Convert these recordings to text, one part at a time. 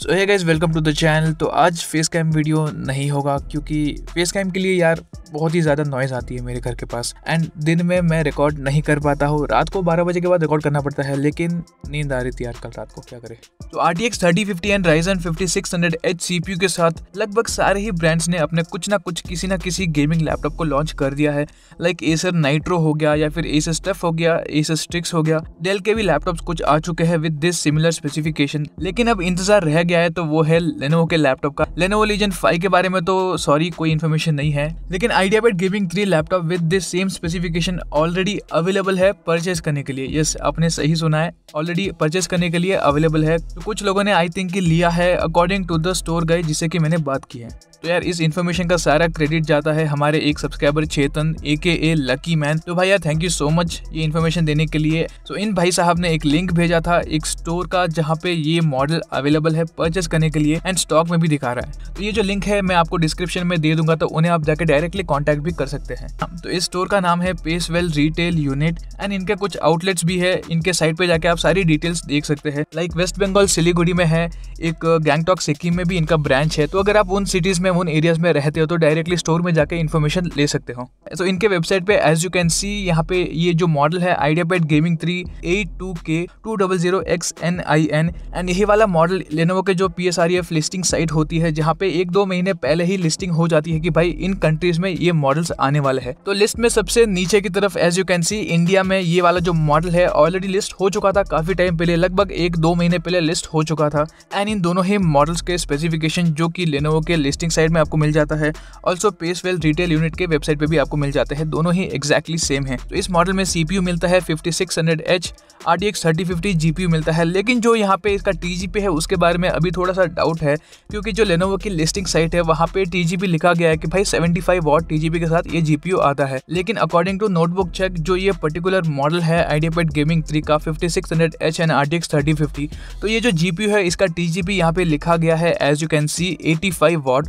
सो है guys welcome to the channel तो आज फेस कैम वीडियो नहीं होगा क्योंकि फेस कैम के लिए यार बहुत ही ज़्यादा नॉइज़ आती है मेरे घर के पास एंड दिन में मैं रिकॉर्ड नहीं कर पाता हूँ रात को 12 बजे के बाद रिकॉर्ड करना पड़ता है लेकिन नींद आ रही थी यार कल रात को क्या करें तो R T X thirty fifty and Ryzen fifty six hundred H C P U के साथ लगभग सारे ही ब्रांड्स ने अपने कुछ ना कुछ किसी ना किसी गेमिंग लैपटॉप को लॉन्च कर दिया है लाइक एसर नाइट्रो हो गया या फिर एसर स्टफ हो गया एसर स्टिक्स हो गया डेल के भी लैपटॉप कुछ आ चुके हैं विद दिस सिमिलर स्पेसिफिकेशन लेकिन अब इंतजार रह गया है तो वो है लेनोवो के लैपटॉप का लेनोवो लीजन फाइव के बारे में तो सॉरी कोई इन्फॉर्मेशन नहीं है लेकिन IdeaPad gaming three laptop with this same specification already available है परचेज करने के लिए यस आपने सही सुना है ऑलरेडी परचेज करने के लिए अवेलेबल है तो कुछ लोगों ने आई थिंक लिया है अकॉर्डिंग टू द स्टोर गए जिससे की मैंने बात की है तो यार इस इन्फॉर्मेशन का सारा क्रेडिट जाता है हमारे एक सब्सक्राइबर चेतन ए के ए लकी मैन तो भाई यार थैंक यू सो मच ये इन्फॉर्मेशन देने के लिए तो इन भाई साहब ने एक लिंक भेजा था एक स्टोर का जहाँ पे ये मॉडल अवेलेबल है परचेस करने के लिए एंड स्टॉक में भी दिखा रहा है तो ये जो लिंक है मैं आपको डिस्क्रिप्शन में दे दूंगा तो उन्हें आप जाके डायरेक्टली कॉन्टेक्ट भी कर सकते हैं तो इस स्टोर का नाम है पेसवेल रिटेल यूनिट एंड इनके कुछ आउटलेट्स भी है इनके साइट पे जाके आप सारी डिटेल्स देख सकते हैं लाइक वेस्ट बंगाल सिलीगुड़ी में है एक गैंगटॉक सिक्किम में भी इनका ब्रांच है तो अगर आप उन सिटीज में में उन एरियाज में रहते हो तो डायरेक्टली स्टोर में जाकर इन्फॉर्मेशन ले सकते हो तो इनके वेबसाइट पे एज यू कैन सी यहाँ पे ये जो मॉडल है IdeaPad gaming three eight two K two double zero X N I N and यही वाला मॉडल लेनोवो के जो P S R F listing site होती है जहाँ पे एक दो महीने पहले ही लिस्टिंग हो जाती है कि भाई इन कंट्रीज में ये मॉडल्स आने वाले हैं तो लिस्ट में सबसे नीचे की तरफ as you can see India में ये वाला जो मॉडल है ऑलरेडी लिस्ट हो चुका था काफी टाइम पहले लगभग एक दो महीने पहले लिस्ट हो चुका था एंड इन दोनों ही मॉडल्स के स्पेसिफिकेशन जो कि लेनोवो के लिस्टिंग वेबसाइट में आपको मिल जाता है ऑल्सो पेसवेल रिटेल यूनिट के वेबसाइट पे भी आपको मिल जाते हैं दोनों ही एक्जैक्टली सेम है तो इस मॉडल में सीपीयू मिलता है fifty six hundred H R T 5600H RTX 3050 GPU मिलता है लेकिन जो यहाँ पे इसका TGP है उसके बारे में अभी थोड़ा सा डाउट है क्योंकि जो लेनोवो की लिस्टिंग साइट है वहाँ पे TGP लिखा गया है कि भाई सेवेंटी फाइव वॉट टीजीबी के साथ ये जीपीयू आता है लेकिन अकॉर्डिंग टू नोटबुक चेक जो ये पर्टिकुलर मॉडल है आइडियापेड गेमिंग थ्री का fifty six hundred H and R T X thirty fifty तो ये जो जीपीयू है इसका टीजीपी यहाँ पे लिखा गया है as you can see eighty five watt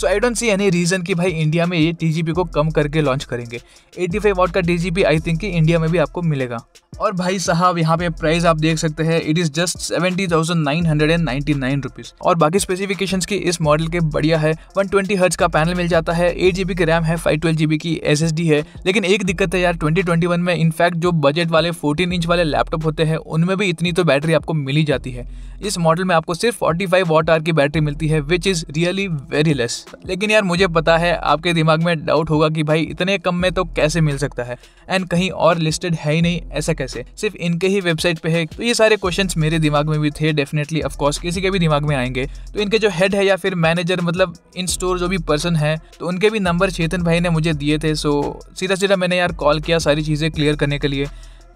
so I don't see any reason कि भाई इंडिया में ये टी को कम करके लॉन्च करेंगे 85 फाइव वॉट का टी आई थिंक कि इंडिया में भी आपको मिलेगा और भाई साहब यहाँ पे प्राइस आप देख सकते हैं it is just seventy thousand nine hundred and ninety nine rupees और बाकी स्पेसिफिकेशंस की इस मॉडल के बढ़िया है वन ट्वेंटी हर्ज का पैनल मिल जाता है एट जी बी की रैम है फाइव ट्वेल्व जी बी की एस एस डी है लेकिन एक दिक्कत है यार ट्वेंटी ट्वेंटी वन में इनफैक्ट जो बजट वाले फोर्टीन इंच वाले लैपटॉप होते हैं उनमें भी इतनी तो बैटरी आपको मिली जाती है इस मॉडल में आपको सिर्फ फोर्टी फाइव वॉट आर की बैटरी मिलती है which is really very less लेकिन यार मुझे पता है आपके दिमाग में डाउट होगा कि भाई इतने कम में तो कैसे मिल सकता है एंड कहीं और लिस्टेड है ही नहीं ऐसा कैसे सिर्फ इनके ही वेबसाइट पे है तो ये सारे क्वेश्चंस मेरे दिमाग में भी थे डेफिनेटली ऑफकोर्स किसी के भी दिमाग में आएंगे तो इनके जो हेड है या फिर मैनेजर मतलब इन स्टोर जो भी पर्सन है तो उनके भी नंबर चेतन भाई ने मुझे दिए थे सो सीधा सीधा मैंने यार कॉल किया सारी चीज़ें क्लियर करने के लिए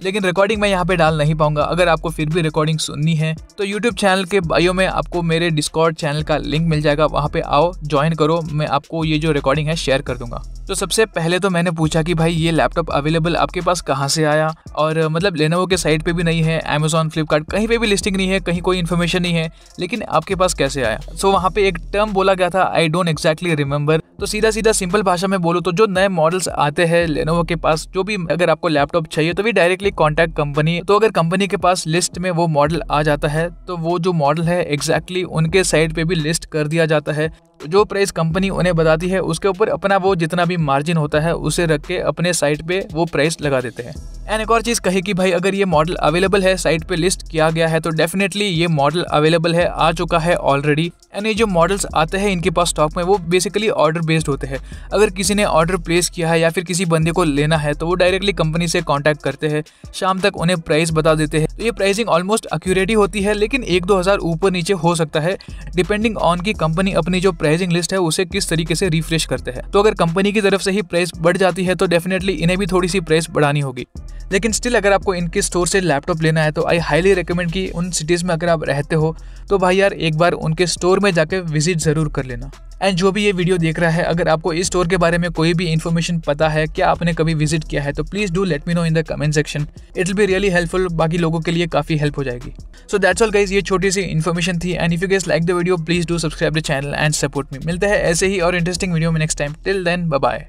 लेकिन रिकॉर्डिंग मैं यहाँ पे डाल नहीं पाऊंगा अगर आपको फिर भी रिकॉर्डिंग सुननी है तो यूट्यूब चैनल के बायो में आपको मेरे डिस्कॉर्ड चैनल का लिंक मिल जाएगा वहाँ पे आओ ज्वाइन करो मैं आपको ये जो रिकॉर्डिंग है शेयर कर दूंगा तो सबसे पहले तो मैंने पूछा कि भाई ये लैपटॉप अवेलेबल आपके पास कहाँ से आया और मतलब लेनोवो के साइट पे भी नहीं है अमेजोन फ्लिपकार्ट कहीं पे भी लिस्टिंग नहीं है कहीं कोई इन्फॉर्मेशन नहीं है लेकिन आपके पास कैसे आया सो so, वहाँ पे एक टर्म बोला गया था आई डोंट एक्जैक्टली रिमेंबर तो सीधा सीधा सिंपल भाषा में बोलूँ तो जो नए मॉडल्स आते हैं लेनोवो के पास जो भी अगर आपको लैपटॉप चाहिए तो भी डायरेक्टली कॉन्टैक्ट कंपनी तो अगर कंपनी के पास लिस्ट में वो मॉडल आ जाता है तो वो जो मॉडल है एग्जैक्टली exactly उनके साइड पे भी लिस्ट कर दिया जाता है जो प्राइस कंपनी उन्हें बताती है उसके ऊपर अपना वो जितना भी मार्जिन होता है उसे रख के अपने साइट पे वो प्राइस लगा देते हैं एंड एक और चीज़ कहे कि भाई अगर ये मॉडल अवेलेबल है साइट पे लिस्ट किया गया है तो डेफिनेटली ये मॉडल अवेलेबल है आ चुका है ऑलरेडी एंड ये जो मॉडल्स आते हैं इनके पास स्टॉक में वो बेसिकली ऑर्डर बेस्ड होते हैं अगर किसी ने ऑर्डर प्लेस किया है या फिर किसी बंदे को लेना है तो वो डायरेक्टली कंपनी से कॉन्टैक्ट करते हैं शाम तक उन्हें प्राइस बता देते हैं तो ये प्राइसिंग ऑलमोस्ट अक्यूरेट ही होती है लेकिन एक दो हज़ार ऊपर नीचे हो सकता है डिपेंडिंग ऑन की कंपनी अपनी जो प्राइस प्राइसिंग लिस्ट है उसे किस तरीके से रिफ्रेश करते हैं तो अगर कंपनी की तरफ से ही प्राइस बढ़ जाती है तो डेफिनेटली इन्हें भी थोड़ी सी प्राइस बढ़ानी होगी लेकिन स्टिल अगर आपको इनके स्टोर से लैपटॉप लेना है तो आई हाईली रिकमेंड कि उन सिटीज़ में अगर आप रहते हो तो भाई यार एक बार उनके स्टोर में जाकर विजिट ज़रूर कर लेना एंड जो भी ये वीडियो देख रहा है अगर आपको इस स्टोर के बारे में कोई भी इन्फॉर्मेशन पता है क्या आपने कभी विजिट किया है तो please do let me know in the comment section it will be really helpful बाकी लोगों के लिए काफ़ी हेल्प हो जाएगी सो दैट्स ऑल गाइज ये छोटी सी इन्फॉर्मेशन थी and if you guys like the video please do subscribe the channel and support me मिलते हैं ऐसे ही और इंटरेस्टिंग वीडियो में next time till then bye